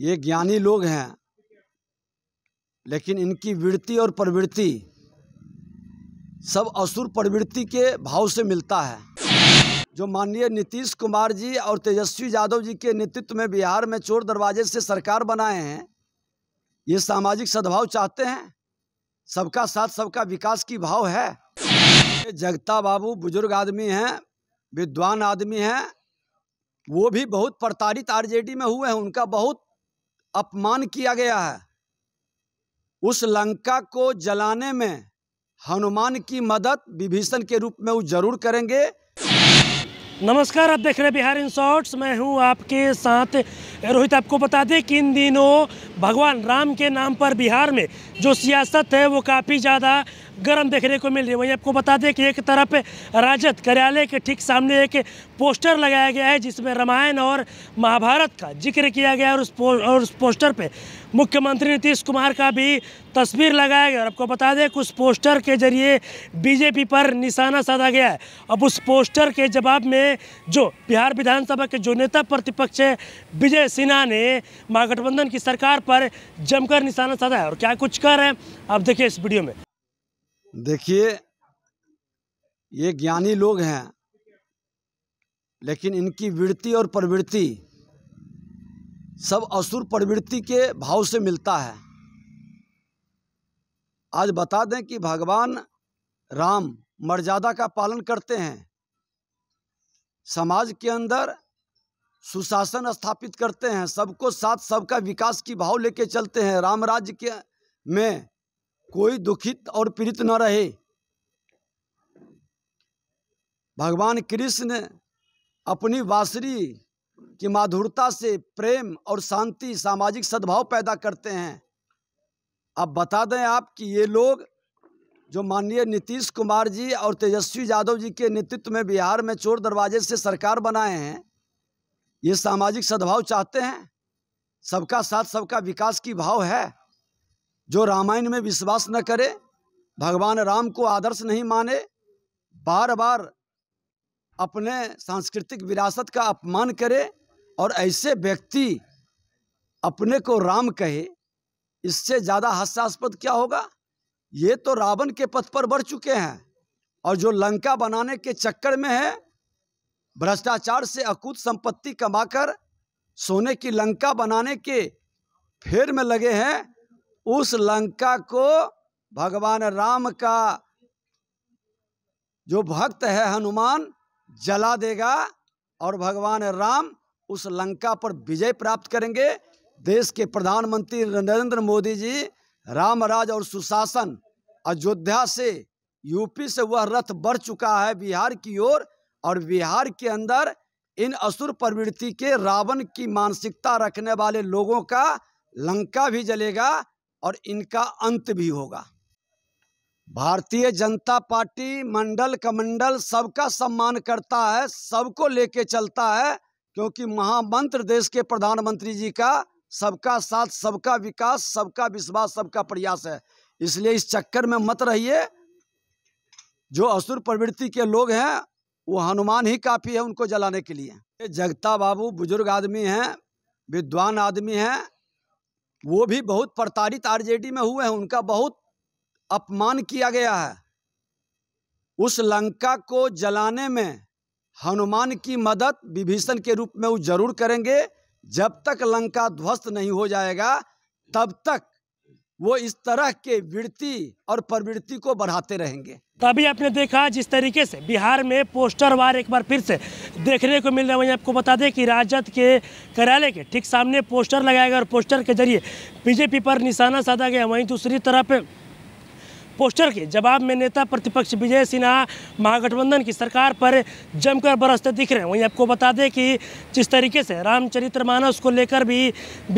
ये ज्ञानी लोग हैं लेकिन इनकी वृत्ति और प्रवृत्ति सब असुर प्रवृत्ति के भाव से मिलता है जो माननीय नीतीश कुमार जी और तेजस्वी यादव जी के नेतृत्व में बिहार में चोर दरवाजे से सरकार बनाए हैं ये सामाजिक सद्भाव चाहते हैं सबका साथ सबका विकास की भाव है जगता बाबू बुजुर्ग आदमी हैं विद्वान आदमी हैं वो भी बहुत प्रताड़ित आरजेडी में हुए हैं उनका बहुत अपमान किया गया है उस लंका को जलाने में हनुमान की मदद विभीषण के रूप में वो जरूर करेंगे नमस्कार आप देख रहे हैं बिहार इन शॉर्ट्स मैं हूं आपके साथ रोहित आपको बता दें कि इन दिनों भगवान राम के नाम पर बिहार में जो सियासत है वो काफ़ी ज़्यादा गर्म देखने को मिल रही है वही आपको बता दें कि एक तरफ राजद कार्यालय के ठीक सामने एक पोस्टर लगाया गया है जिसमें रामायण और महाभारत का जिक्र किया गया और उस पो, और उस पोस्टर पे मुख्यमंत्री नीतीश कुमार का भी तस्वीर लगाया गया और आपको बता दें कि उस पोस्टर के जरिए बीजेपी पर निशाना साधा गया है अब उस पोस्टर के जवाब में जो बिहार विधानसभा के जो नेता प्रतिपक्ष है विजय सिन्हा ने महागठबंधन की सरकार पर जमकर निशाना साधा है और क्या कुछ कर रहे हैं आप देखिए इस वीडियो में देखिए ये ज्ञानी लोग हैं लेकिन इनकी वृत्ति और प्रवृत्ति सब असुर प्रवृत्ति के भाव से मिलता है आज बता दें कि भगवान राम मर्यादा का पालन करते हैं समाज के अंदर सुशासन स्थापित करते हैं सबको साथ सबका विकास की भाव लेके चलते हैं राम राज्य के में कोई दुखित और पीड़ित न रहे भगवान कृष्ण अपनी बासुरी की माधुरता से प्रेम और शांति सामाजिक सद्भाव पैदा करते हैं अब बता दें आप कि ये लोग जो माननीय नीतीश कुमार जी और तेजस्वी यादव जी के नेतृत्व में बिहार में चोर दरवाजे से सरकार बनाए हैं ये सामाजिक सद्भाव चाहते हैं सबका साथ सबका विकास की भाव है जो रामायण में विश्वास न करे भगवान राम को आदर्श नहीं माने बार बार अपने सांस्कृतिक विरासत का अपमान करे और ऐसे व्यक्ति अपने को राम कहे इससे ज़्यादा हास्यास्पद क्या होगा ये तो रावण के पथ पर बढ़ चुके हैं और जो लंका बनाने के चक्कर में है भ्रष्टाचार से अकूत संपत्ति कमाकर सोने की लंका बनाने के फेर में लगे हैं उस लंका को भगवान राम का जो भक्त है हनुमान जला देगा और भगवान राम उस लंका पर विजय प्राप्त करेंगे देश के प्रधानमंत्री नरेंद्र मोदी जी राम राज और सुशासन अयोध्या से यूपी से वह रथ बढ़ चुका है बिहार की ओर और बिहार के अंदर इन असुर प्रवृत्ति के रावण की मानसिकता रखने वाले लोगों का लंका भी जलेगा और इनका अंत भी होगा भारतीय जनता पार्टी मंडल कमंडल सबका सम्मान करता है सबको लेके चलता है क्योंकि महामंत्र देश के प्रधानमंत्री जी का सबका साथ सबका विकास सबका विश्वास सबका प्रयास है इसलिए इस चक्कर में मत रहिए जो असुर प्रवृत्ति के लोग हैं वो हनुमान ही काफ़ी है उनको जलाने के लिए जगता बाबू बुजुर्ग आदमी हैं विद्वान आदमी हैं वो भी बहुत प्रताड़ित आरजेडी में हुए हैं उनका बहुत अपमान किया गया है उस लंका को जलाने में हनुमान की मदद विभीषण के रूप में वो जरूर करेंगे जब तक लंका ध्वस्त नहीं हो जाएगा तब तक वो इस तरह के वृत्ति और प्रवृत्ति को बढ़ाते रहेंगे तभी आपने देखा जिस तरीके से बिहार में पोस्टर वार एक बार फिर से देखने को मिल रहा है वहीं आपको बता दें कि राजद के कार्यालय के ठीक सामने पोस्टर लगाया गया और पोस्टर के जरिए बीजेपी पर निशाना साधा गया वहीं दूसरी तरफ पोस्टर के जवाब में नेता प्रतिपक्ष विजय सिन्हा महागठबंधन की सरकार पर जमकर बरसते दिख रहे हैं वहीं आपको बता दें कि जिस तरीके से रामचरित्र मानस को लेकर भी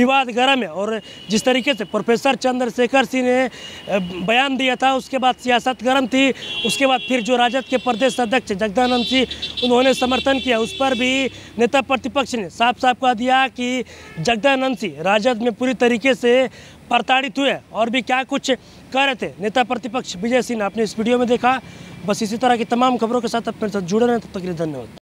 विवाद गर्म है और जिस तरीके से प्रोफेसर चंद्रशेखर सिंह ने बयान दिया था उसके बाद सियासत गर्म थी उसके बाद फिर जो राजद के प्रदेश अध्यक्ष जगदानंद सिंह उन्होंने समर्थन किया उस पर भी नेता प्रतिपक्ष ने साफ साफ कह दिया कि जगदानंद सिंह राजद में पूरी तरीके से प्रताड़ित हुए और भी क्या कुछ कह रहे थे नेता प्रतिपक्ष विजय सिन्हा आपने इस वीडियो में देखा बस इसी तरह की तमाम खबरों के साथ अपने साथ जुड़े रहें तब तक के लिए धन्यवाद